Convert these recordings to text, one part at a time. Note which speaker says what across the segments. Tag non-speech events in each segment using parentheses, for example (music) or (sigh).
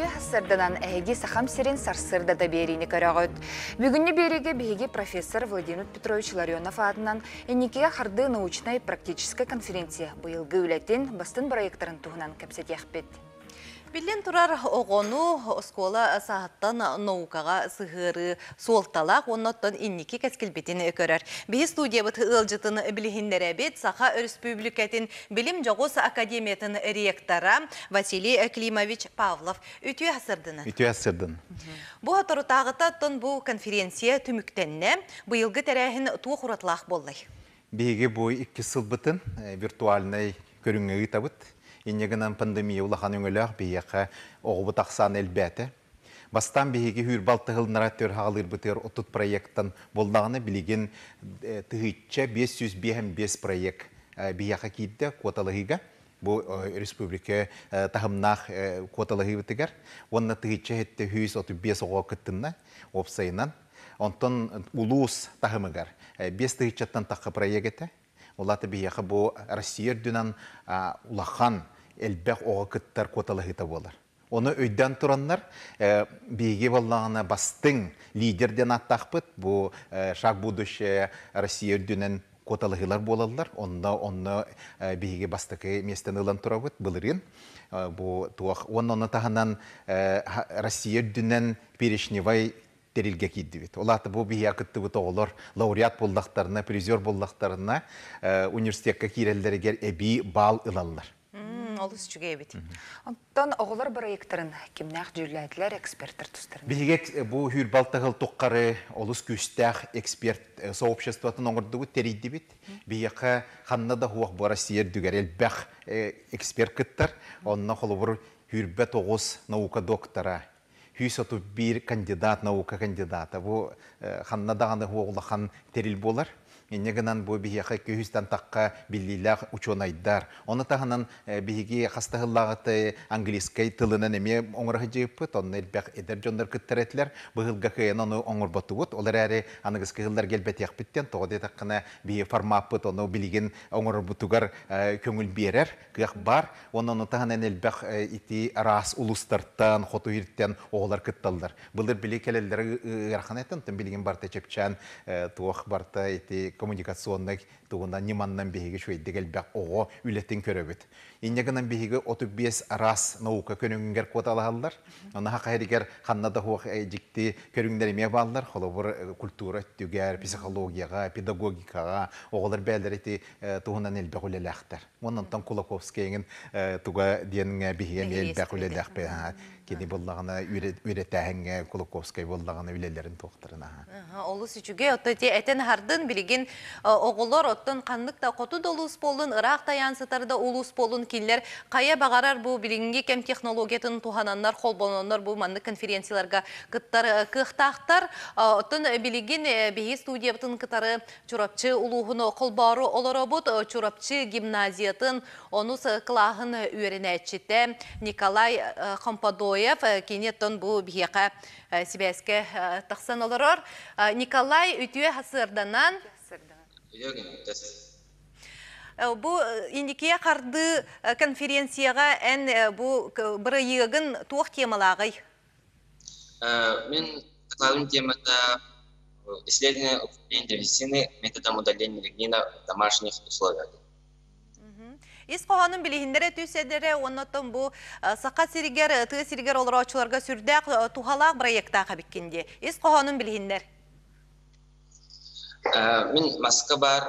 Speaker 1: үтті әйге сақам сирен сарсырда да берейіні көріғыд. Бүгінні береге профессор Владимир Петрович Ларионов атынан әнекеге Харды научной практической конференция бұйылғы үләтін бастын проекторын туғынан кәпсет
Speaker 2: Билен турар оғону оскола сағаттан науқаға сығыры солталақ, оннаттан инники кәскілбетін көрір. Бе студия бұт ұлжытын білігіндер әбет Саха Республикатын Білім Жағос Академиятын ректора Василий Климович Павлов үтүй асырдыны.
Speaker 3: Үтүй асырдын.
Speaker 2: Бұ конференция түміктенне бұйылғы тәрәхін туы құратлақ болай.
Speaker 3: бой бұй сыл сылбытын э, виртуальный көріңгі табыт иннегінен пандемия улахан үңіліғ бейеқі оғыбы тақсан әлбәті. Бастан бейеге үйір балты ғыл төр хағалыр бұтыр ұтыт проекттан болдағыны білеген э, тұғытча 505 проект бейеқі кейді қоталығыға. Бұл республика э, тағымнақ қоталығы э, бітігер. Онна тұғытча әтті 135 оға күттінна опсайынан. Онтын улус тағымығар. Бес тұғытчаттан таққа проекті. Улаты бейеқі бұл Россия дүнан улахан элбэх оға кыттар коталахыта болар. Оны өйден тұраннар, бейге э, болағына бастың лидерден аттақпыт, бу э, шаг будущее э, Россия үрдінен коталыгылар болалар, онда онны биге бастыкы местен ылан турабыт былырын. Бу туах он оны таханан Россия дүнен Перешневай терилге кидди бит. бу бия кытты оғылар лауреат болдақтарына, призер болдақтарына университетке кирелдерге эби бал ылалар
Speaker 1: олыс жүге бит. Онтан оғылар проекторын кимнах жүлләділер эксперттер тұстырын.
Speaker 3: Бігет э, бұл хүр балтағыл тұққары олыс күстәх эксперт э, сообществатын оңырды бұ терейді бит. Бігеқа да хуақ дүгәрел бәқ э, эксперт кіттар. Онна қолы бұр хүрбәт оғыз наука доктора оту бір кандидат наука кандидата. Бу ханна дағаны хан терел болар негынан бу бихиха күһүстан таққа биллилах учонайдар. Оны таханан э, бихиги хастаһыллагыты английский тылынан неме оңрахы жеппы тонны элбек эдер жондор кыттеретлер. Быһылга кыян Олар ари аныгыз кыһыллар келбет яқпыттен тоғыды бии бихи формаппы билигин оңорбутугар бутугар э, көңіл берер. бар. Оны оны таханан элбек э, ити рас улустартан, хоту ирттен оғылар кытталдар. Былыр били келелдер ырхан еттен, тон билигин барта чепчан, туох барта ити коммуникационных тугунан ниманнан биһиги шуйдигел бәк ого үлеттен көрөбүт. Иннегынан биһиги 35 рас наука көнүнгер квоталаһаллар. Аны хакайдигер ханна да хуак жикти э, көрүнгдер эме баллар, холобур э, культура түгәр, психологияга, педагогикага, оголар бәлдер ити э, нил эл бәк үлеләхтер. Моннан тан Кулаковскийнин туга диенге биһиге эл лахпе кеди буллагына үрәтәһәңгә Кулуковская буллагына үлеләрен тоқтырына.
Speaker 2: Олыс үчүге оттоти этен хардын билигин оғылор оттон қандықта қоту долус болын, ырак таян сытарда улус болун киллер кая бағарар бу билинге кем технологиятын тухананнар холбононнар бу манны конференцияларга кыттар кыхтахтар оттун билигин беги студиябытын кытары чурапчы улуғуно колбару олоробут чурапчы гимназиятын онус клаһын үйренәчите Николай Хампадой Бойев э, кенет тон э, э, бу бияка сибәскә тахсан олорор. Николай үтүе хасырданан. Бу индикия қарды конференцияға ән бу бір егін туық темалағай.
Speaker 4: Мен главным темата исследование медицины методом удаления лигнина в домашних условиях.
Speaker 2: Ис қоғанын білігіндері түйседері, оннотын бұ э, сақа сиригер, э, тұғы сиригер олар очыларға сүрдәк э, тұғалақ проекта қабеккенде. Ис қоғанын білігіндер?
Speaker 4: Мен масқа бар,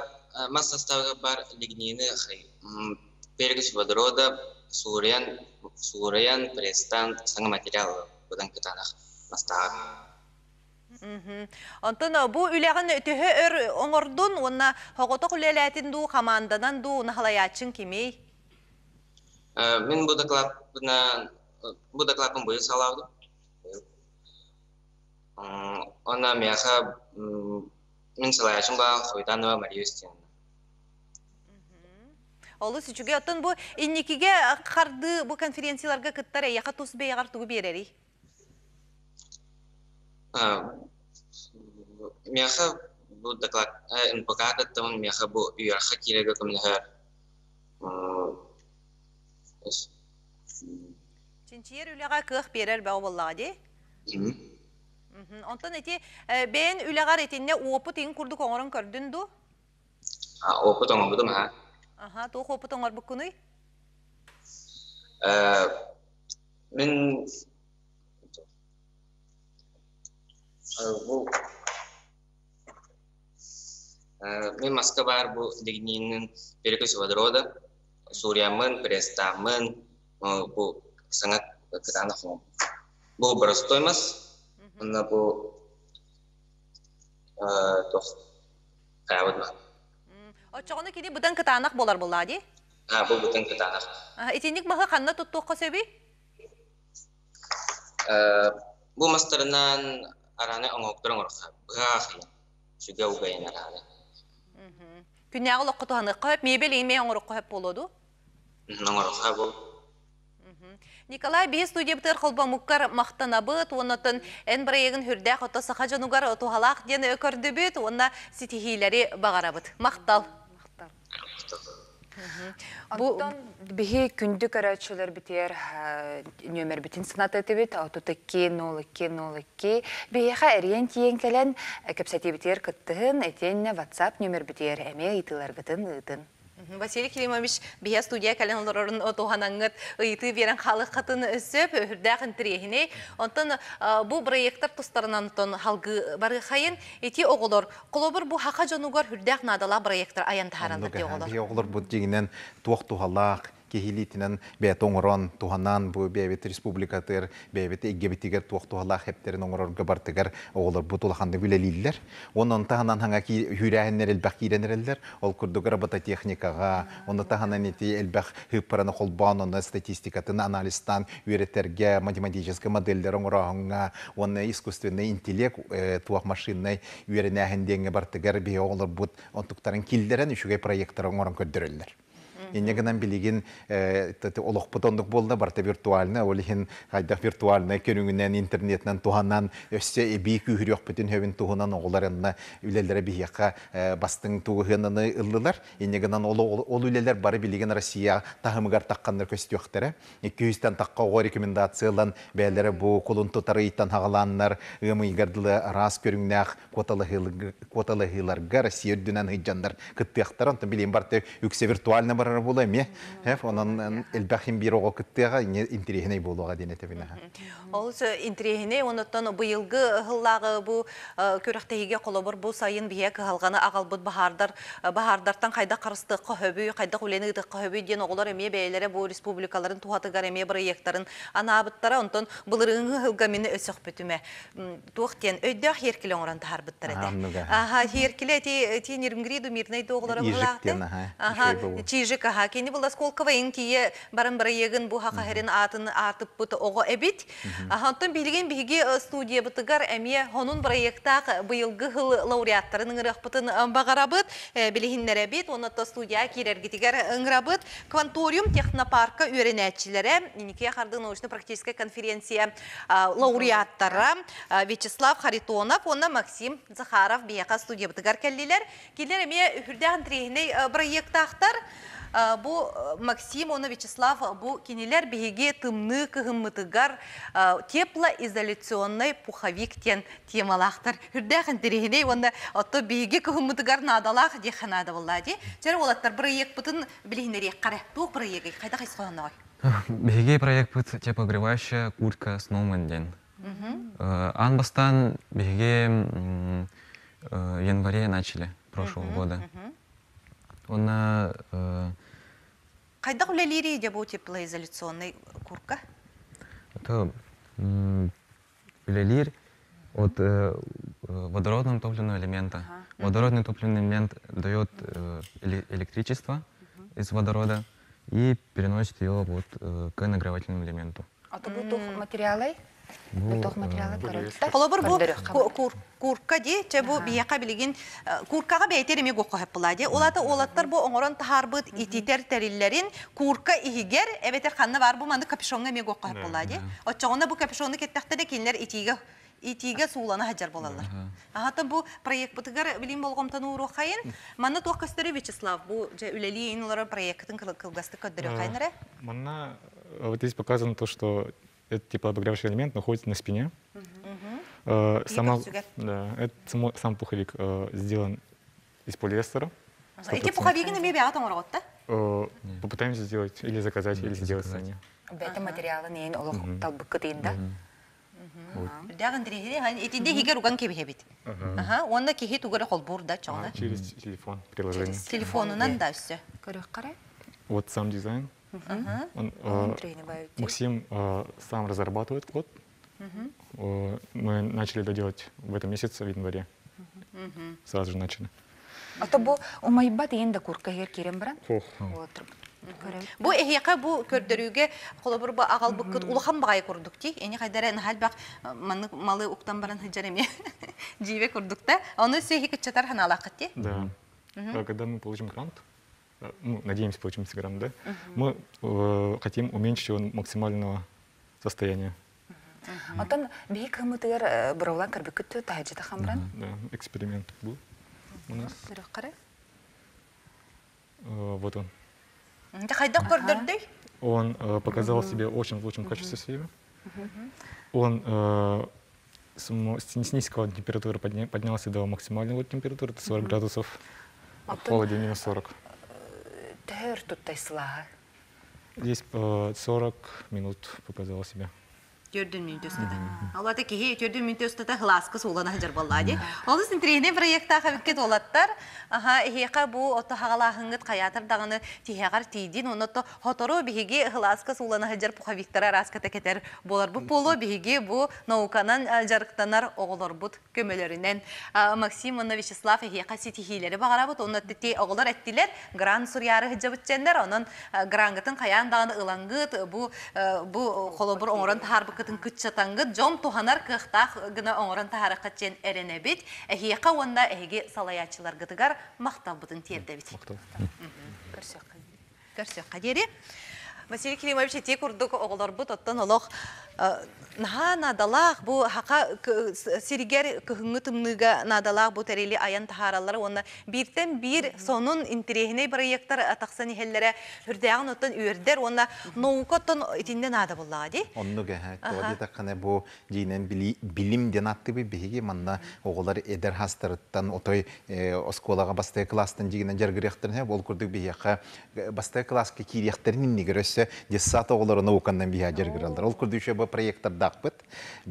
Speaker 4: мас астауға бар лигнины қай. Перекись водорода, сурен, сурен, престан, саңы материалы бұдан кітанақ мастағы.
Speaker 2: Онтон э, бу үләгән өтөһө өр оңордун, онна хогото үләләтин ду, командадан ду, нахалаячын кимей.
Speaker 4: мен бу докладны бу докладны бу салавдым. Онна мяха мен салаячын ба хойданова Мариюстин.
Speaker 2: Стен. Олы сүчүге оттон бу инникиге қарды бу конференцияларга кыттар яқа тус бейгар тугу берери
Speaker 4: мияха бу доклад э, нпк даттамын мияха бу үйарха киреге э,
Speaker 2: Чинчиер берер бау Онтан эти бен опыт ин оңорын көрдүн ду?
Speaker 4: А опыт оңор бұдым, ха.
Speaker 2: Аха, опыт оңор
Speaker 4: мен мен маска бар бу дегинин белги водорода суриямын престамын бу саңа кытана хом бу простой э, эмес мына бу тох кабыт
Speaker 2: очогону кини бутан кытанак болар булла ди
Speaker 4: а бу бутан кытанак
Speaker 2: итиник маха канна туттук сөйбей
Speaker 4: э, бұл мастернан араны оңоктор оңорха быга хыйын сүгэ угайын араны
Speaker 2: Күннәгы лоққы туһаны мебел мебел оңыр оңырық қып болуду.
Speaker 4: Оңырық қып бол.
Speaker 2: Николай бейі студия қолба қылба мұққар мақтана бұт, оныттын ән бір егін хүрдәк отты сақа жануғар халақ дені өкірді бұт, онына сетихилері бағара бұт. Мақтал.
Speaker 1: Мақтал. Бу бихи күндү көрәчелер бітер э, номер битин сынат этебит, аутутыкки, нолыкки, нолыкки. Бихи әриен тиен келен, э, кепсәти битер кыттыгын, этенне ватсап нөмер битер, әме итылар ытын.
Speaker 2: Василий Килимович бияс студия кәлен лорорын ұйыты ыйты қалық халық қатын өсіп үрдәғін тірегіне. Онтан бұл проекттар тұстарынан тон халғы барғы қайын еті оғылыр. Құлобыр бұл хақа жонуғар үрдәғ надала проекттар аянтарандыр де
Speaker 3: оғылыр. бұл дегінен туақ туғалақ, кехилитинен бәйті оңырон туһанан бұ бәйбет республикатыр бәйбет эгебитигер туақтуғала хептерин оңырор габартыгар оғылар бұ тулаханды үлелилер. Онын таханан ханга ки хүрәһеннер элбәх кирәнереллер, ол күрдүк робототехникага, онда таханан ити элбах хыппараны холбан, статистикатын анализтан үйрәтергә, математическа модельдер оңырағыңа, онна искусственный интеллект э, туақ машинной үйрәнәһендеңе бартыгар бе оғылар бут онтуктарын килдерен үшүгәй проекттар оңырын көддереллер. Иннегенен билигин э, олохпотондық болды барта виртуальны, олихин қайдақ виртуальны көріңінен интернетнен туғаннан өссе эби күйрек бүтін хөвін туғынан оғыларынна үлелері бияққа э, бастың туғыны ыллылар. оло ол үлелер бары билигин Россия тағымығар таққандар көстіоқтары. 200-тен таққа оғы рекомендациялан бәлері бұ құлын тұтары иттан хағаланнар, ғымыйгардылы рас көріңнәқ квоталығыларға Россия үрдінен ғыджандар кыттықтарын, білейін барты үксе виртуальны барар була ме, онан элбахим бир ого кыттыга интерегине болуга дене тебине.
Speaker 2: онотон быйылгы хыллагы бу э, колобор бу сайын бие кылганы агалбыт бахардар э, бахардартан кайда кырысты көбү, кайда үлени көбү ден оголор эме бейлере бу республикалардын тухаты гареме проекттарын онтон былырыңы хылга мени өсөк бүтүмө. еркиле Раха кені бұл кие барын бір егін бұл атын атып бұты ого эбит. Ахантын билген бігі э, студия бұтығар әме хонун проекттақ лауреаттарын э, ғыл лауреаттарының ұрықпытын э, бағарабыт, білігіннер студия керергетігер ыңырабыт. Кванториум технопарка үйренәтшілері, Нике харды научно-практическая конференция лауреаттары Вячеслав Харитонов, онна Максим Захаров бияқа студия бұтығар кәлілер. Келер әме үрдәң тірейіне ақтар. Э, бу э, Максим, оны Вячеслав, э, бу кенелер беге тымны кыгыммытыгар теплоизоляционный изоляционный пуховик тен темалақтар. Үрдәхін терегіне, онда отто беге кыгыммытыгар надалақ деханады болады. Жәрі олаттар бір ек бұтын білейінерек қара, тоқ бір ек, қайда қайсы қоланағай?
Speaker 5: (laughs) Беге проект бұт теплогревающая куртка сноумен ден. бастан беге январе начали прошлого года. Он
Speaker 2: Қайда құлелері деп бұл теплоизоляционный курка?
Speaker 5: Это үлелер от э, водородного топливного элемента. Водородный топливный элемент дает э, электричество из водорода и переносит его вот э, к нагревательному элементу.
Speaker 1: А то будут материалы? Холобур э,
Speaker 2: бу курка ди, че бу бияка билигин э, куркага бейтерими гокка хаппыла ди. Олата олаттар бұл оңорон тахарбыт ититер териллерин курка ихигер эбетер ханна бар бу манды капюшонга ми гокка хаппыла ди. Отчагына бу капюшонны де кинлер итиге итиге суулана хаджар болалар. Ахата бу проект бутыгар билим болгомтан уру хайын. Манна тох костере Вячеслав бу же үлели ин олар проекттин кылгасты көдөрө э, хайнара.
Speaker 5: Манна вот здесь показано то, что этот теплообогревающий элемент находится на спине. Угу. Э, сама, да, это, само, сам пуховик э, сделан из полиэстера. Эти пуховики на мебе атом Э, попытаемся сделать или заказать, или сделать сами.
Speaker 2: Это материалы не олох талбыкка дейін да? Даган дирихи, хан, эти дихиге руган кебе бит.
Speaker 5: Ага,
Speaker 2: он на кихи тугара холбур да чона. Через
Speaker 5: телефон приложение. Через телефон,
Speaker 2: да все. Короче,
Speaker 5: Вот сам дизайн. Он, э, Максим э, сам разрабатывает код. Э, мы начали это делать в этом месяце, в январе. Угу. Сразу же начали.
Speaker 2: А то бу майбат енді куркагер керем бран. Бу эхияка бу көрдөрүгө агал агалбык кыт улхам бай курдук ти. Эни кайдара нахал бак э, манны малы уктан баран хыжареме. Живе (laughs) курдук та. Аны сехи кытчатар ханалак ти. Да. Когда
Speaker 5: мы получим грант, Э, ну, надеемся получим Инстаграм, да,
Speaker 2: угу.
Speaker 1: мы
Speaker 5: э, хотим уменьшить его максимального состояния.
Speaker 1: А Атан бейк хэмэтэр э, бұрауылан кірбік күтті тәйджі тахамбран?
Speaker 5: Да, эксперимент был у нас. Қарай? Э, вот он.
Speaker 2: Ты Хайда көрдірдей?
Speaker 5: Он показал себе очень в лучшем качестве своего. Он с низкого температуры поднялся до максимальной температуры, это 40 градусов, а холоде минус 40.
Speaker 1: Тер тут
Speaker 2: Тайслага.
Speaker 5: Здесь 40 минут показала себя.
Speaker 2: төрдүн мүнтө ұстата. Олады кейе төрдүн мүнтө ұстата ғыласқыз олана жар болады. Олыз интерейне проекттағы бүккет олаттар. Аха, ехеқа бұ отты хағалағыңғыт қаятыр дағыны тихеғар тейдин, онытты хотору бігеге ғыласқыз олана жар пұхавиктара раската кетер болар. Бұ поло бігеге бұ науканан э, жарықтанар оғылар бұд көмелерінен. Максим оны Вячеслав ехеқа сетихилері бағара бұд, оны тіте оғылар әттілер, гран сұрьяры хыджабытчендер, оның э, грангытын қаян дағыны ылаңғыт, бұ қолобыр э, оңырын тарбықы кытын кытчатангыт жом туханар кыхтах гына оңорон тахаракат жен эренебит эхиека онда эхиги салаячылар гытыгар мақтау бұдын тиердебит мактал көрсөк Василий Килимович, те курдук оғылар бұд оттан олық Э, наха надалах бу хака сиригер кыһыңы тымныга надалах бу терели аян тахаралар онна биртен бир сонун интерегине проекттар атаксан хеллере хүрдәгән оттан үрдер онна наукаттан итинде нада булла ди.
Speaker 3: Онну гәһә бу динен билим денатты би биги манна оголар эдер хастырыттан отой э, осколага басты класстан дигенен жергерехтерне бол курдык би яка э, класска класс ки кирехтернин нигересе десата оголар наукандан би жергералдар. Ол курдык проекттар дақпыт.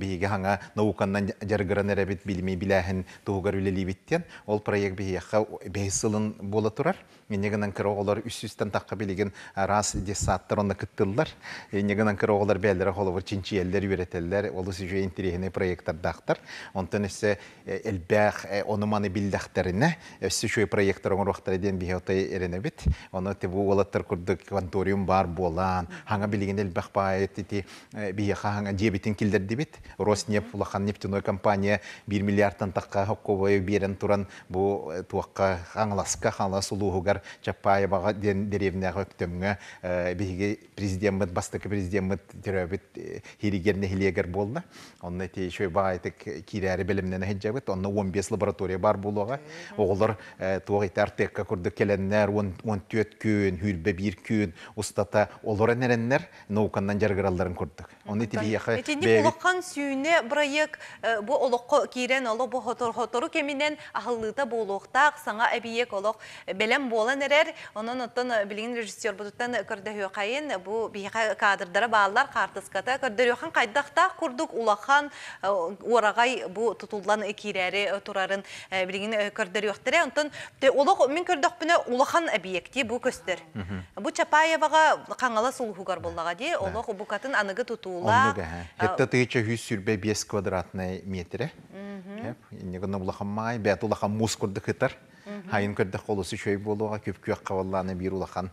Speaker 3: бейгі ханга науқаннан жаргыран әрәбет білмей біләхін туғығар үлелі біттен, ол проект бейге бейсылын бола тұрар. Менегінен кірі олар үсістен таққа білеген рас десаттар оны күттілдер. Менегінен кірі олар бәлірі қолы чинчи елдер үйретелдер. Олы сүйе интерегіне проекттар дақтар. Онтан өсі әлбәқ оны маны білдәқтеріне. Өсі шөй проекттар оңыр вақтар еден бігі отай әріне біт. Оны күрдік конториум бар болан. Хаңа білеген әлбәқ байет еті э, бігі хаңа дебетін келдер дебет. Роснефть, Улахан нефтяной компания 1 миллиардтан таққа хокковай берін туран бұл э, туаққа хаңласқа хаңлас ұлуғығар кытар Чапаеваға деревнаға өктөмгө э, биһиги президент бастыкы президент төрөбүт э, хиригерне хилегер болна онна те еще баайтык кирәри билимнен хеджабыт онна 15 лаборатория бар болуға. оголор э, туох итар текка курдук келеннер 14 күн хүрбе бир күн устата олор энереннер наукандан жаргыралларын көрдік. Оны тибиеха. Этинди
Speaker 2: улаккан сүйне брайык бу олоққа кирен оло бу хотор хотору кеминен ахыллыта болоқтақ саңа әбиек олоқ белем болан эрер. Онон оттон билин режиссер бұтыттан көрдөхө қайын бу биха кадрдара баалар картыската көрдөрөхөн кайдактак курдук улахан орагай бу тутулдан кирери турарын билген көрдөрөхтөр. Онтон олоқ мен көрдөкпүнө улахан объекти бу көстөр. Бу Чапаевага каңала сулугугар боллага ди олоқ букатын аныгы тутуу Онлук
Speaker 3: әһә. Хәтта сүрбе 5 квадратный метре. булахам май, хайын көрдік қолысы шөй болуға көпкүйек қавалланы бір улақан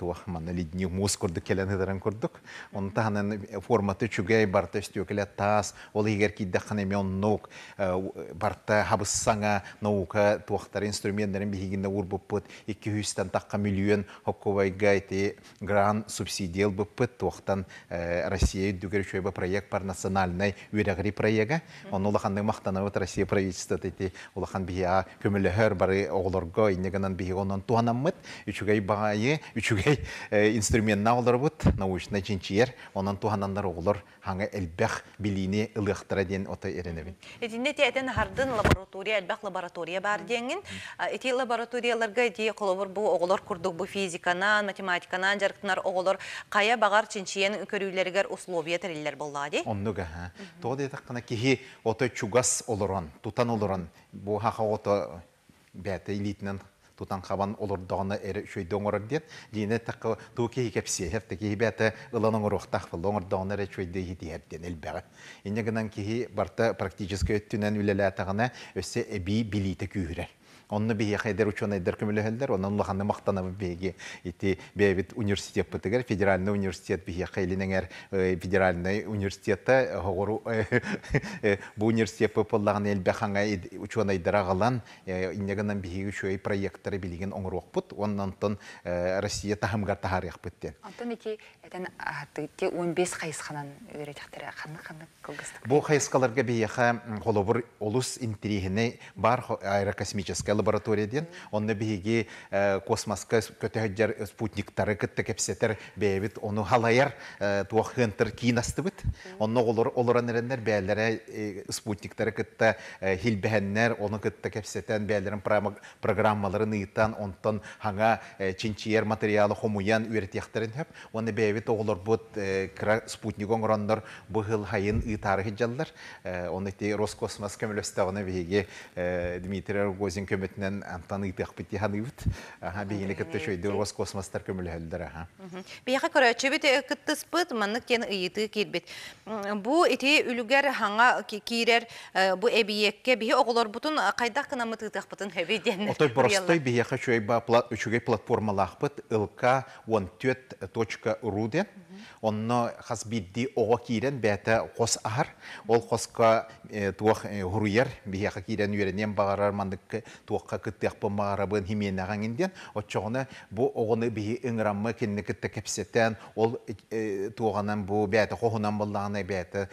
Speaker 3: туақманы лидни көрді көрдік келенедерін көрдік Оның тағынан форматы чугай барты стекеля тас ол егер кидде ханемен наук барта хабыссаңа наука туақтар инструменттерін бігігінде ур бұппыт 200-тен таққа миллион хокковайгай те гран субсидиел бұппыт туақтан Россия шөй шөйбі проект бар национальный үйрәғри проекті Оның олақандың мақтанауыт Россия правительството те бия көмілі хары оғыларға иннегенен бихигоннан туанаммыт, үчүгей бағайы, үчүгей э, инструментна оларбыт, научный чинчиер, онан туанандар оғылар хаңа әлбәқ билини ылықтыра ден ота еренебін.
Speaker 2: те тиәтен хардын лаборатория, әлбәқ лаборатория бар деңін. Эти лабораторияларға дей қолыбыр бұл оғылар күрдік физиканан, математиканан жарықтынар оғылар қая бағар чинчиен көрүйлергер условия тәрелер болла де. Онныға,
Speaker 3: ха. Тоғды етақ қана кихи чугас олыран, тутан олыран, бу хақа ота бәті элитнен тұтан қабан олырдығына әрі үшөйді оңырыр дед, дет дине так туки кепсе хер кейі бәті ыланың рухтах фыл доңор доны эре үшөй дей диер ден элбер инегенен кихи барта практически өттүнен үлеле тагына өсе эби онны бие хайдер ученый айдар көмөлөһөлдөр онун улаханны ити бебит университет бытыгар федеральный университет бие хайлинеңер э, федеральный университетта э, хогору э, бу университет попаллаган элбе ханга ученый дарагалан проекттер билген оңрокпут оннан тон россия тахымгар тахарык быттен
Speaker 1: антон ити 15 хайсханан
Speaker 3: бу хайскаларга олус бар аэрокосмическая лабораторияден, онны биге э, космоска көтәһәҗәр э, спутниктары кытты кепсетер бәйбит, оны халаяр э, туахынтыр кинастыбыт. Онны олар оларан эреннәр бәйләре спутниктары кытта хилбәһәннәр, оны кытта кепсетен бәйләрен программаларын ыйытан онтон хаңа чинчиер материалы хомуян үрәтәхтәрен һәп, оны бәйбит олар бу спутник оңраннар бу хил хайын ыйтары хиҗаллар. Оны ти Роскосмос көмөлөстәгәне биге Дмитрий Рогозин көмө бетнен антаны итэх бити ханыгыт аха бигине кытты шөйдөр гос космостар көмөлһөлдөр аха
Speaker 2: бияка көрө чөбит кыттыс пыт манны кен ыйыты кирбит бу ити үлүгер ханга кирер бу эбиекке бии оголор бутун кайдак кына мытытых бутун хэби ден отой простой
Speaker 3: бияка шөйба плат үчүгей платформалах пыт ылка 14.ru ден Онно хасбидди оға кирен бәті қос ағар. Ол қосқа э, туақ ғұруер, э, бияқа кирен үйренен бағарар мандық туаққа күттіқпын бағарабын химиен Отчоғына бұ оғыны бейі ыңырамы кенні күтті кәпсеттен, ол э, туағынан бұ бәті қоғынан болағына бәті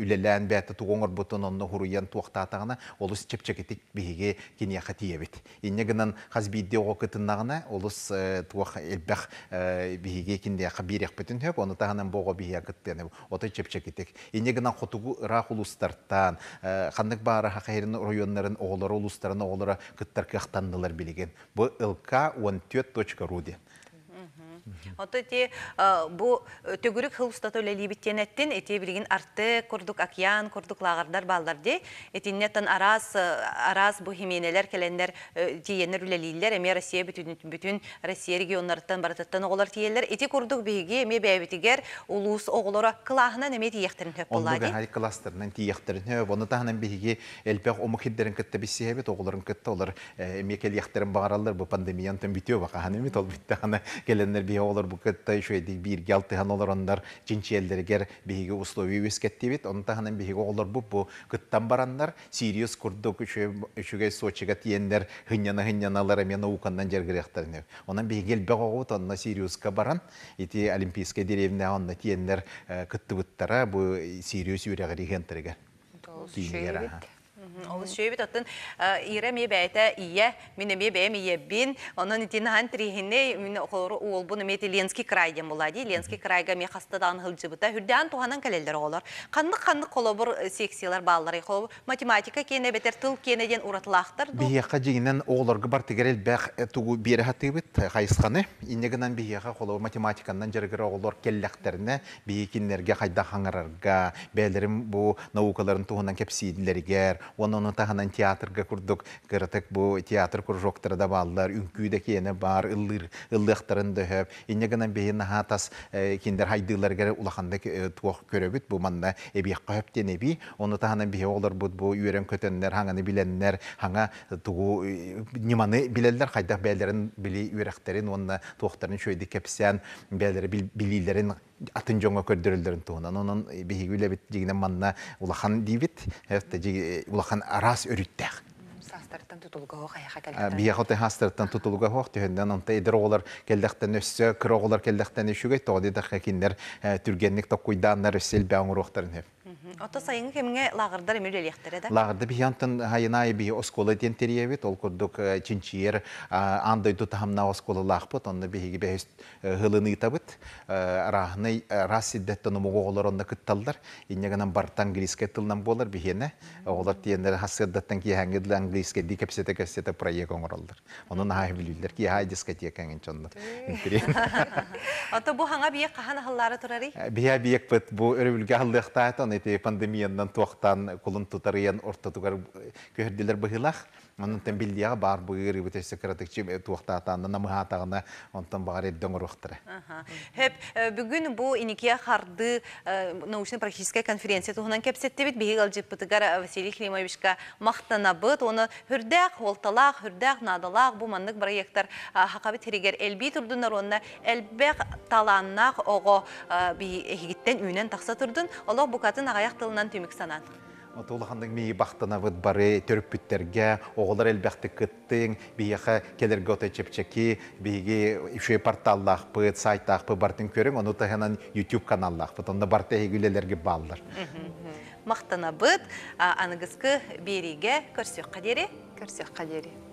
Speaker 3: үлелән бәті туғыңыр бұтын онны ғұруен туақта атағына олыс чепчекетік бейге кенеқі тиебет. Иннегінен хасбидди ого күтіннағына олыс туақ әлбәқ бейге кенде қабирек бүтін оны тағанан боға бия кіттені, оты чепче кетек. Инегіна құтығы ұрақ улустартан, қандық э, бары хақайрын районларын оғылары улустарына оғылары кіттар кіқтандылар білеген. Бұл ЛК 14.ру ден.
Speaker 2: Оты бу бұ э, төгірік хылыстаты өлелебіттенеттен әте білген арты курдук океан, курдук лағардар балдар де. Әтіннеттен араз, э, араз бұ хименелер келендер э, тиенер үлелейлер. эми Россия бүтін, бүтін Россия регионларыттан баратыттан оғылар тиелер. Әте күрдік бейге, улус бәйбетігер клахна оғылара қылағына әме тиектерін хөп болады. Онлығы
Speaker 3: хәл қыластырынан тиектерін хөп. Оны тағынан бейге әлпәқ омықиддерін кітті бесейбет, оғыларын кітті олар әме келектерін бағаралар. багаралдар бу пандемиянтан бітеу бақаған әме, ол бітті ғана келендер бе олар бу кетте еще эди бир гелте ханалар андар чинчи элдергер биге условий вискетти бит онта ханан биге олар бу бу кыттан барандар сириус курдо еще еще сочига тиендер хынняна хынняналар мен укандан жергерехтер не онан кел бе огот анна сириуска баран ити олимпийский деревне анна тиендер э, кытты буттара бу сириус юрегер регентерге
Speaker 2: Түйінер, Ол сөйбі ире ме бәйті ие, мен ме бәйім ие бен. Онын итін хан трихіне, мен қолыры ол бұны мете Ленский край болады. Ленский крайға ме қастадан хылжы бұта. Хүрден туғанан кәлелдер олар. Қандық-қандық қолыбыр э, секциялар баллары қолы. Математика кені бетер тыл кенеден ұратылақтыр. Бияқа
Speaker 3: жегінен оларға бар тегерел бәқ туғы бері хаты біт э, қайысқаны. Инегінен бияқа қолы математикандан жергері олар келләқтеріне бейекінлерге қайда қаңырарға, бәлірім бұ наукаларын туғынан онын тағынан театрға құрдық қыртық бұ театр құржоқтыры да балдар үңкүйді бар ұлыр ұлықтырын дөхіп енегінен бейін ағатас э, кендер хайдылар кәрі ұлақанды э, туақ көрөбіт бұ манна әбі яққа өптен әбі оны олар бұд бұ үйерен көтеннер ханғаны біленнер ханға туғу э, неманы білелдер қайдақ бәлерін білі үйеріктерін онына туақтарын шөйді кепсен бәлері білілерін атын жоңға көрдірілдірін туынан. Оның бейгі өлі біт манна манына ұлақан улахан ұлақан э, өрүттэх
Speaker 1: хастыртын тутулуга хох аяха келдактан. Бия
Speaker 3: хоте хастыртын тутулуга хох төһөндән
Speaker 2: Ото сайын кемге лагырдар эмир электер да. Лагырды
Speaker 3: биянтын хайнай би оскола дентериеве толкурдук э, чинчиер андай ту тамна оскола лахпот онда э, табыт э, рахны кытталдар иннегенен барт английский тылнан болар бигене олар тиендер хасыддеттен ки хангидл английский дикепсете кесете проект оңоралдар. ки хай дискотека генчондор. (laughs)
Speaker 2: (laughs) Ота бу ханга бие кахана халлары
Speaker 3: бу пандемиянан туақтан кулын тутарыян ортотугар көрділер быһылах онтан билдига бар быыр ибы тесе кыратыкчы э, туакта атаанна намыга атагына онтан багар эдден уруктыра
Speaker 2: хеп э, бүгүн бу иникия харды э, научно практическая конференция туһунан кепсеттебит биһиг алжыппытыгар Василий Хлимовичка мактанабыт оны хүрдәк олталақ, хүрдәк надалақ бу проекттар хакабит терегер элби турдунар онна элбек таланнақ ого би эгиттен үнен такса турдун олог букатын агаяк тылынан түмүк
Speaker 3: Тулахандың мии бақтына вұд бары бүттерге, оғылар әлбәқті күттің, бияқы келерге ота чепчеки, бейге үші порталлақ бұд, сайтақ бұд бартын көрің, оны тағынан YouTube каналлақ бұд, онда барты әйгілелерге балдыр.
Speaker 2: Мақтына бұд, анығызғы береге көрсек қадері? Көрсек қадері.